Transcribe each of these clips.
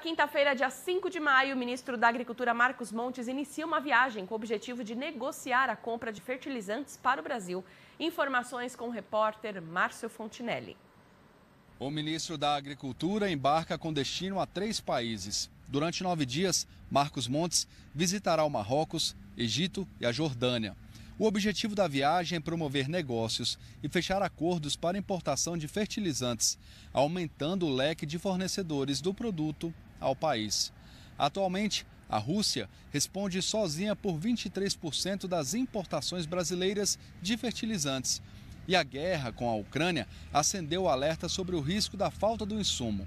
quinta-feira, dia 5 de maio, o ministro da Agricultura Marcos Montes inicia uma viagem com o objetivo de negociar a compra de fertilizantes para o Brasil. Informações com o repórter Márcio Fontinelli. O ministro da Agricultura embarca com destino a três países. Durante nove dias, Marcos Montes visitará o Marrocos, Egito e a Jordânia. O objetivo da viagem é promover negócios e fechar acordos para importação de fertilizantes, aumentando o leque de fornecedores do produto ao país. Atualmente, a Rússia responde sozinha por 23% das importações brasileiras de fertilizantes. E a guerra com a Ucrânia acendeu o alerta sobre o risco da falta do insumo.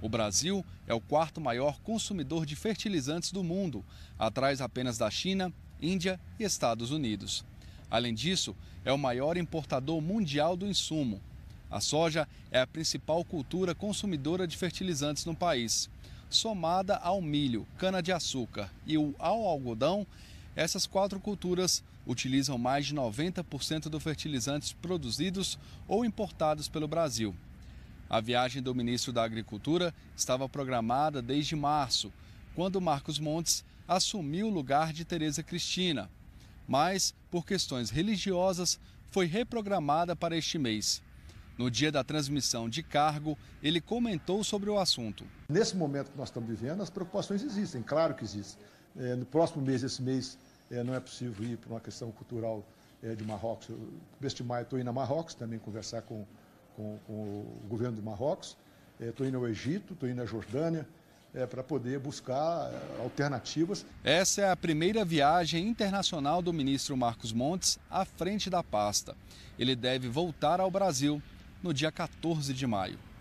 O Brasil é o quarto maior consumidor de fertilizantes do mundo, atrás apenas da China, Índia e Estados Unidos. Além disso, é o maior importador mundial do insumo. A soja é a principal cultura consumidora de fertilizantes no país somada ao milho, cana-de-açúcar e ao algodão, essas quatro culturas utilizam mais de 90% dos fertilizantes produzidos ou importados pelo Brasil. A viagem do ministro da Agricultura estava programada desde março, quando Marcos Montes assumiu o lugar de Tereza Cristina, mas, por questões religiosas, foi reprogramada para este mês. No dia da transmissão de cargo, ele comentou sobre o assunto. Nesse momento que nós estamos vivendo, as preocupações existem, claro que existem. É, no próximo mês, esse mês, é, não é possível ir para uma questão cultural é, de Marrocos. Eu, este maio estou indo a Marrocos também conversar com, com, com o governo do Marrocos. É, estou indo ao Egito, estou indo à Jordânia, é, para poder buscar é, alternativas. Essa é a primeira viagem internacional do ministro Marcos Montes à frente da pasta. Ele deve voltar ao Brasil no dia 14 de maio.